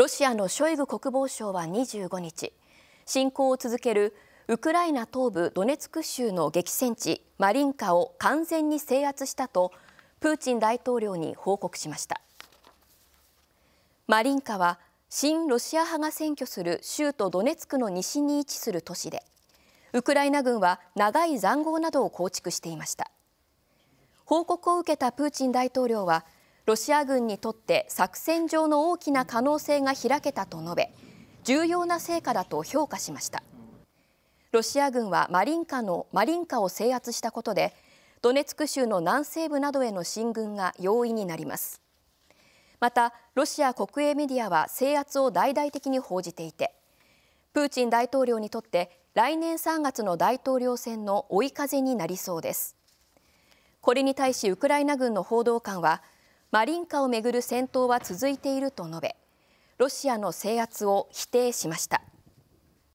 ロシアのショイグ国防相は25日侵攻を続けるウクライナ東部ドネツク州の激戦地マリンカを完全に制圧したとプーチン大統領に報告しましたマリンカは新ロシア派が占拠する州都ドネツクの西に位置する都市でウクライナ軍は長い塹壕などを構築していました報告を受けたプーチン大統領はロシア軍にとって作戦上の大きな可能性が開けたと述べ重要な成果だと評価しましたロシア軍はマリンカのマリンカを制圧したことでドネツク州の南西部などへの進軍が容易になりますまたロシア国営メディアは制圧を大々的に報じていてプーチン大統領にとって来年3月の大統領選の追い風になりそうですこれに対しウクライナ軍の報道官はマリンカをめぐる戦闘は続いていると述べロシアの制圧を否定しました。